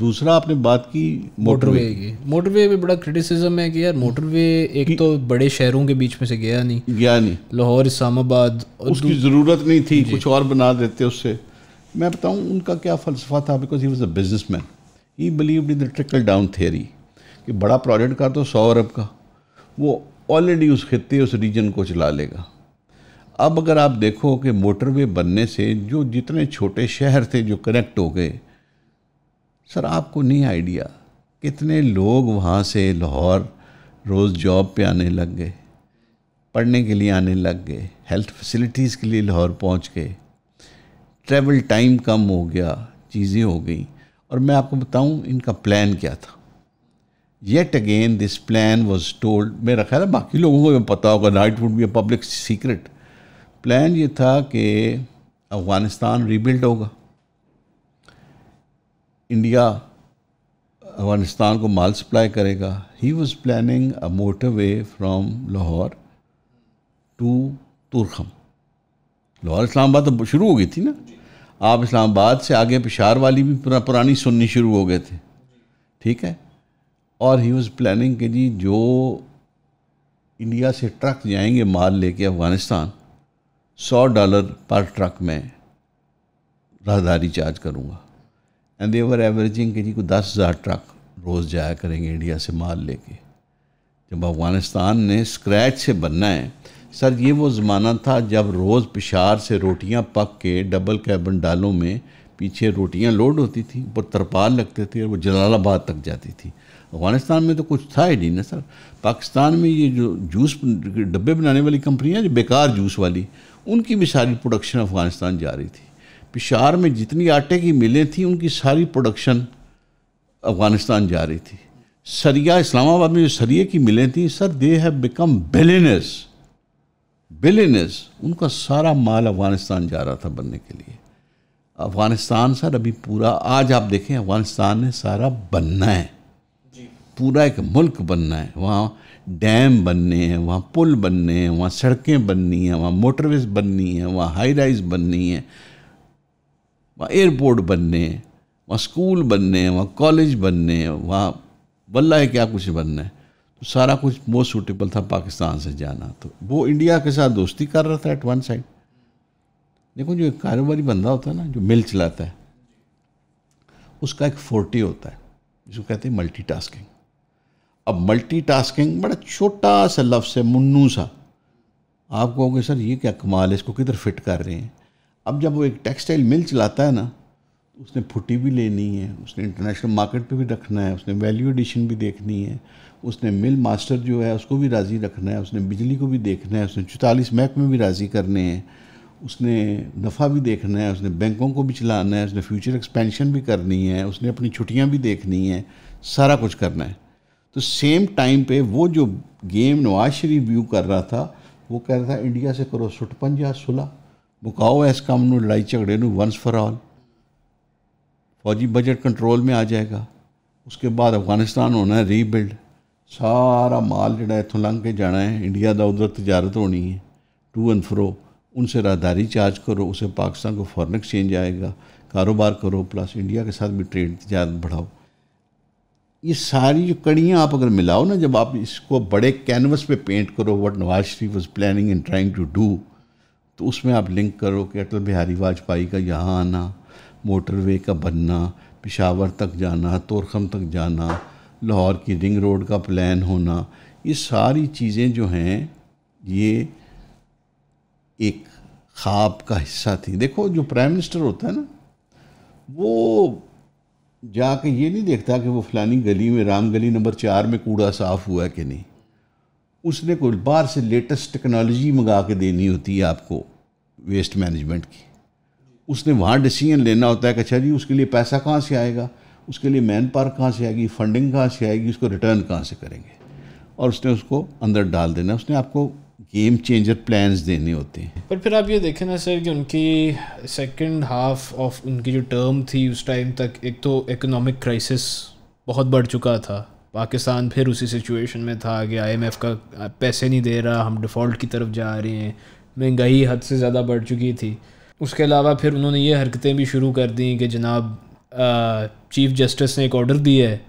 दूसरा आपने बात की मोटरवे की मोटरवे में बड़ा क्रिटिसिज्म है कि यार मोटरवे एक तो बड़े शहरों के बीच में से गया नहीं गया नहीं लाहौर इस्लामाबाद उसकी ज़रूरत नहीं थी कुछ और बना देते उससे मैं बताऊँ उनका क्या फ़लसफा था because he was a businessman he believe in the trickle down theory कि बड़ा प्रोजेक्ट का तो सौ अरब का वो ऑलरेडी उस खत्े उस रीजन को चला लेगा अब अगर आप देखो कि मोटरवे बनने से जो जितने छोटे शहर थे जो कनेक्ट हो गए सर आपको नहीं आइडिया कितने लोग वहाँ से लाहौर रोज़ जॉब पे आने लग गए पढ़ने के लिए आने लग गए हेल्थ फैसिलिटीज़ के लिए लाहौर पहुँच गए ट्रैवल टाइम कम हो गया चीज़ें हो गई और मैं आपको बताऊं इनका प्लान क्या था yet again this plan was told मेरा ख्याल है बाकी लोगों को पता होगा night would be a public secret plan ये था कि अफ़गानिस्तान रीबिल्ड होगा इंडिया अफगानिस्तान को माल सप्लाई करेगा he was planning a motorway from Lahore to Torkham Lahore Islamabad तो शुरू हो गई थी ना आप इस्लामाबाद से आगे पिशार वाली भी पुरा, पुरानी सुननी शुरू हो गए थे ठीक है और ही वॉज प्लानिंग के जी जो इंडिया से ट्रक जाएंगे माल लेके अफ़गानिस्तान सौ डॉलर पर ट्रक में राहदारी चार्ज करूँगा एंड दे वर एवरेजिंग के जी को दस हज़ार ट्रक रोज़ जाया करेंगे इंडिया से माल लेके जब अफ़गानिस्तान ने स्क्रैच से बनना है सर ये वो ज़माना था जब रोज़ पिशार से रोटियां पक के डबल कैबन डालों में पीछे रोटियां लोड होती थी ऊपर तरपाल लगते थे और वो जलालाबाद तक जाती थी अफ़गानिस्तान में तो कुछ था ही नहीं ना सर पाकिस्तान में ये जो जूस डब्बे बनाने वाली कंपनियाँ जो बेकार जूस वाली उनकी भी सारी प्रोडक्शन अफ़गानिस्तान जा रही थी पिशार में जितनी आटे की मिलें थी उनकी सारी प्रोडक्शन अफ़गानिस्तान जा रही थी सरिया इस्लामाबाद में जो सरिये की मिलें थी sir they have become billionaires billionaires उनका सारा माल अफ़गानिस्तान जा रहा था बनने के लिए अफ़गानिस्तान सर अभी पूरा आज आप देखें अफ़गानिस्तान ने सारा बनना है पूरा एक मुल्क बनना है वहाँ डैम बनने हैं वहाँ पुल बनने हैं वहाँ सड़कें बननी हैं वहाँ मोटरवेज बननी है वहाँ हाई राइज बननी है वहाँ एयरपोर्ट बनने वहाँ स्कूल बनने वहाँ कॉलेज बनने वहाँ बल्ला है क्या कुछ बनना है तो सारा कुछ मोस्ट सूटेबल था पाकिस्तान से जाना तो वो इंडिया के साथ दोस्ती कर रहा था एट वन साइड देखो जो एक कारोबारी बंदा होता है ना जो मिल चलाता है उसका एक फोर्टी होता है जिसको कहते हैं टास्किंग अब टास्किंग बड़ा छोटा सा लफ्स है मुन्नू सा आप कहोगे सर ये क्या कमाल है इसको किधर फिट कर रहे हैं अब जब वो एक टेक्सटाइल मिल चलाता है ना तो उसने फुटी भी लेनी है उसने इंटरनेशनल मार्केट पे भी रखना है उसने वैल्यू एडिशन भी देखनी है उसने मिल मास्टर जो है उसको भी राज़ी रखना है उसने बिजली को भी देखना है उसने चौतालीस मैक में भी राज़ी करने हैं उसने नफ़ा भी देखना है उसने बैंकों को भी चलाना है उसने फ्यूचर एक्सपेंशन भी करनी है उसने अपनी छुट्टियाँ भी देखनी है सारा कुछ करना है तो सेम टाइम पे वो जो गेम नवाज शरीफ व्यू कर रहा था वो कह रहा था इंडिया से करो सुटपन या सुलह मुकाओ ਇਸ काम लड़ाई झगड़े ਝਗੜੇ फॉर ऑल फौजी बजट कंट्रोल में आ जाएगा उसके बाद अफगानिस्तान होना है रीबिल्ड सारा माल जोड़ा इतों लंघ के जाना है इंडिया का उधर तजारत होनी है टू एंड फ्रो उनसे राहदारी चार्ज करो उसे पाकिस्तान को फॉरन एक्सचेंज आएगा कारोबार करो प्लस इंडिया के साथ भी ट्रेड तजारत बढ़ाओ ये सारी जो कड़ियाँ आप अगर मिलाओ ना जब आप इसको बड़े कैनवस पे पेंट करो what Nawaz Sharif was planning and trying to do तो उसमें आप लिंक करो कि अटल बिहारी वाजपेयी का यहाँ आना मोटरवे का बनना पिशावर तक जाना तोरखम तक जाना लाहौर की रिंग रोड का प्लान होना ये सारी चीज़ें जो हैं ये एक ख्वाब का हिस्सा थी देखो जो प्राइम मिनिस्टर होता है ना वो जाके ये नहीं देखता कि वो फलानी गली में राम गली नंबर चार में कूड़ा साफ़ हुआ कि नहीं उसने कोई बाहर से लेटेस्ट टेक्नोलॉजी मंगा के देनी होती है आपको वेस्ट मैनेजमेंट की उसने वहाँ डिसीजन लेना होता है कि अच्छा जी उसके लिए पैसा कहाँ से आएगा उसके लिए मैन पावर कहाँ से आएगी फंडिंग कहाँ से आएगी उसको रिटर्न कहाँ से करेंगे और उसने उसको अंदर डाल देना उसने आपको गेम चेंजर प्लान्स देने होते हैं पर फिर आप ये देखें ना सर कि उनकी सेकंड हाफ ऑफ उनकी जो टर्म थी उस टाइम तक एक तो इकोनॉमिक क्राइसिस बहुत बढ़ चुका था पाकिस्तान फिर उसी सिचुएशन में था कि आईएमएफ का पैसे नहीं दे रहा हम डिफ़ॉल्ट की तरफ जा रहे हैं महंगाई हद से ज़्यादा बढ़ चुकी थी उसके अलावा फिर उन्होंने ये हरकतें भी शुरू कर दी कि जनाब चीफ जस्टिस ने एक ऑर्डर दिया है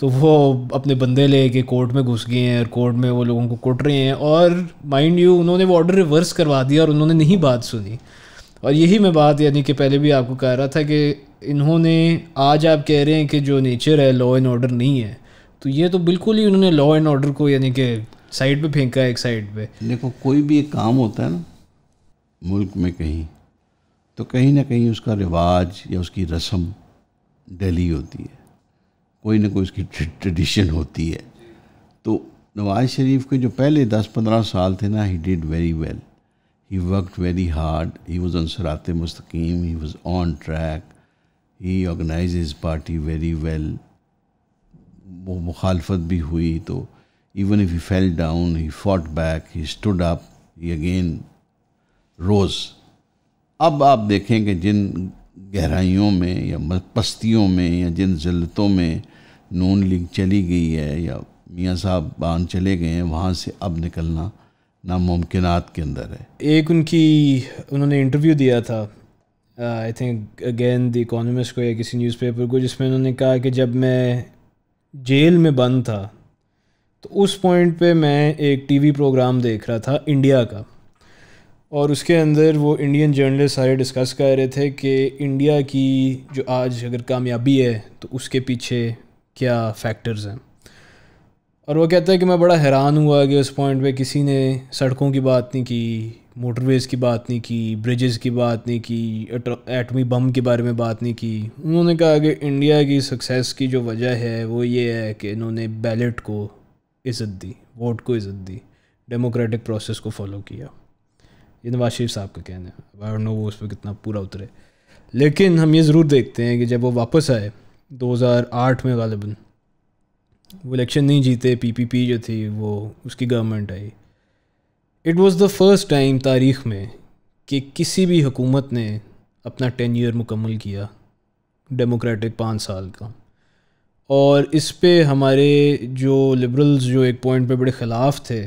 तो वो अपने बंदे ले के कोर्ट में घुस गए हैं और कोर्ट में वो लोगों को कुट रहे हैं और माइंड यू उन्होंने वो ऑर्डर रिवर्स करवा दिया और उन्होंने नहीं बात सुनी और यही मैं बात यानी कि पहले भी आपको कह रहा था कि इन्होंने आज आप कह रहे हैं कि जो नेचर है लॉ एंड ऑर्डर नहीं है तो ये तो बिल्कुल ही उन्होंने लॉ एंड ऑर्डर को यानी कि साइड पे फेंका एक साइड पे देखो कोई भी एक काम होता है ना मुल्क में कहीं तो कहीं ना कहीं उसका रिवाज या उसकी रस्म डेली होती है कोई ना कोई उसकी ट्रेडिशन होती है तो नवाज शरीफ के जो पहले दस पंद्रह साल थे ना he did very well he worked very hard he was on सरात मुस्तकीम he was on track he organise party very well वो मुखालफत भी हुई तो Even if he fell down, he fought back, he stood up, he again rose. अब आप देखें कि जिन गहराइयों में या पस्तियों में या जिन जिल्लतों में नून लीग चली गई है या मियाँ साहब बान चले गए हैं वहाँ से अब निकलना नामुमकिन के अंदर है एक उनकी उन्होंने इंटरव्यू दिया था I think again the Economist को या किसी न्यूज़पेपर को जिसमें उन्होंने कहा कि जब मैं जेल में बंद था तो उस पॉइंट पे मैं एक टीवी प्रोग्राम देख रहा था इंडिया का और उसके अंदर वो इंडियन जर्नलिस्ट सारे डिस्कस कर रहे थे कि इंडिया की जो आज अगर कामयाबी है तो उसके पीछे क्या फैक्टर्स हैं और वो कहता है कि मैं बड़ा हैरान हुआ कि उस पॉइंट पे किसी ने सड़कों की बात नहीं की मोटरवेज़ की बात नहीं की ब्रिजेस की बात नहीं की एटमी बम के बारे में बात नहीं की उन्होंने कहा कि इंडिया की सक्सेस की जो वजह है वो ये है कि इन्होंने बैलेट को इज़्ज़त दी वोट को इज़्ज़त दी डेमोक्रेटिक प्रोसेस को फॉलो किया ये नवाज शरीफ साहब का कहना है आई नो वो उस पर कितना पूरा उतरे लेकिन हम ये ज़रूर देखते हैं कि जब वो वापस आए 2008 में गालिबा वो इलेक्शन नहीं जीते पीपीपी जो थी वो उसकी government I it was the first time तारीख में कि किसी भी हुकूमत ने अपना टेन ईयर मुकम्मल किया डेमोक्रेटिक पाँच साल का और इस पे हमारे जो लिबरल्स जो एक पॉइंट पे बड़े ख़िलाफ़ थे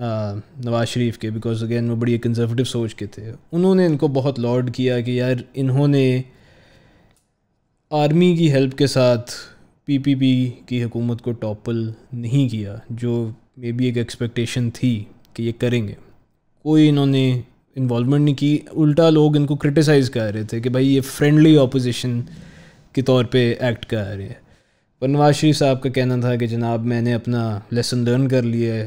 नवाज़ शरीफ के बिकॉज अगेन वो बड़ी कंजर्वेटिव सोच के थे उन्होंने इनको बहुत लॉर्ड किया कि यार इन्होंने आर्मी की हेल्प के साथ पीपीपी की हुकूमत को टॉपल नहीं किया जो मे बी एक एक्सपेक्टेशन थी कि ये करेंगे कोई इन्होंने इन्वॉलमेंट नहीं की उल्टा लोग इनको क्रिटिसाइज़ कर रहे थे कि भाई ये फ्रेंडली अपोजिशन के तौर पे एक्ट कर रहे हैं पर नवाज शरीफ साहब का कहना था कि जनाब मैंने अपना लेसन लर्न कर लिया है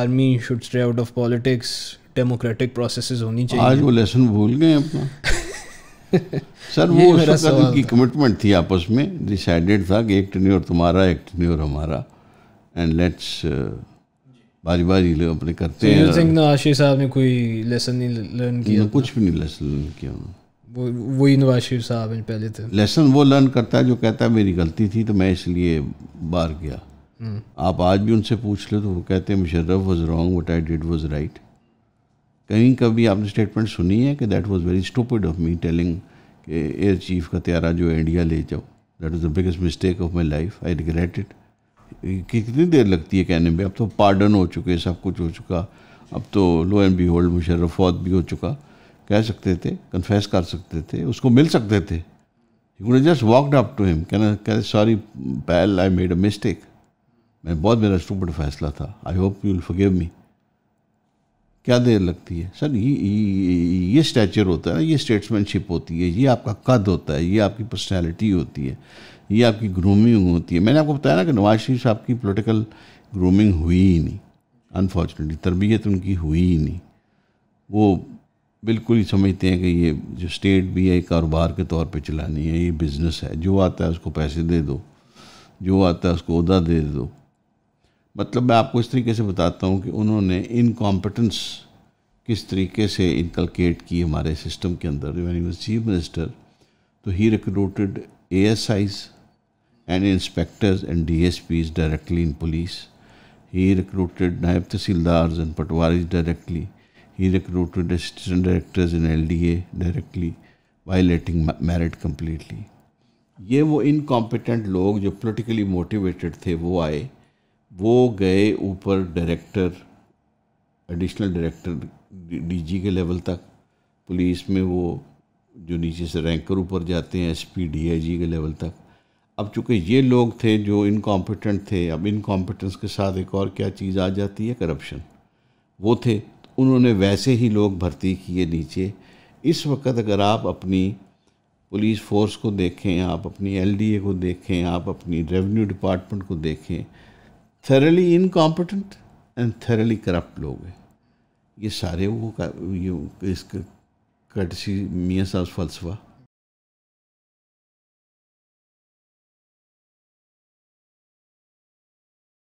army should stay out of politics democratic process होनी चाहिए आज वो लेसन भूल गए अपना सर वो उनकी कमिटमेंट थी आपस में डिसाइडेड था कि एक टनियोर तुम्हारा एक टनियोर हमारा एंड लेट्स uh, बारी बारी लोग अपने करते so हैं आशीष साहब ने कोई लेसन नहीं लर्न किया कुछ भी नहीं लेसन लर्न किया वो वही नवाज शरीफ साहब हैं पहले थे लेसन वो लर्न करता है जो कहता है मेरी गलती थी तो मैं इसलिए बाहर गया हम्म। आप आज भी उनसे पूछ लो तो वो कहते हैं Musharraf was wrong what I did was right कहीं कभी आपने स्टेटमेंट सुनी है कि that was very stupid of me telling कि एयर चीफ का त्यारा जो इंडिया ले जाओ that is the biggest mistake of my life I regret it कितनी देर लगती है कहने में अब तो पार्डन हो चुके सब कुछ हो चुका अब तो lo and behold Musharraf फौत भी हो चुका कह सकते थे कन्फेस कर सकते थे उसको मिल सकते थे you just walked up to him can can sorry pal I made a mistake मैं बहुत मेरा स्टूपट फैसला था I hope you will forgive me क्या देर लगती है सर ये, ये स्टैचर होता है ना ये स्टेट्समैनशिप होती है ये आपका कद होता है ये आपकी पर्सनैलिटी होती है ये आपकी ग्रूमिंग होती है मैंने आपको बताया ना कि नवाज शरीफ साहब की पोलिटिकल ग्रूमिंग हुई ही नहीं अनफॉर्चुनेटली तरबियत उनकी हुई ही नहीं वो बिल्कुल ही समझते हैं कि ये जो स्टेट भी है कारोबार के तौर पे चलानी है ये बिज़नेस है जो आता है उसको पैसे दे दो जो आता है उसको उदा दे दो मतलब मैं आपको इस तरीके से बताता हूँ कि उन्होंने इनकॉम्पिटेंस किस तरीके से इनकलकेट की हमारे सिस्टम के अंदर चीफ मिनिस्टर तो he recruited A S Is and inspectors and D S Ps directly in police he recruited नायब तहसीलदार एंड पटवारीज directly He recruited assistant directors in LDA directly, violating merit completely. ये वो incompetent लोग जो politically motivated थे वो आए वो गए ऊपर डायरेक्टर एडिशनल डायरेक्टर जी के लेवल तक पुलिस में वो जो नीचे से रैंकर ऊपर जाते हैं S P D I G के लेवल तक अब चूंकि ये लोग थे जो इनकॉम्पिटेंट थे अब इनकॉम्पिटेंस के साथ एक और क्या चीज़ आ जाती है करप्शन वो थे उन्होंने वैसे ही लोग भर्ती किए नीचे इस वक्त अगर आप अपनी पुलिस फोर्स को देखें आप अपनी एलडीए को देखें आप अपनी रेवेन्यू डिपार्टमेंट को देखें thoroughly incompetent and thoroughly corrupt लोग हैं ये सारे वो का ये इसका कटसी मियाँ साहब फलसफा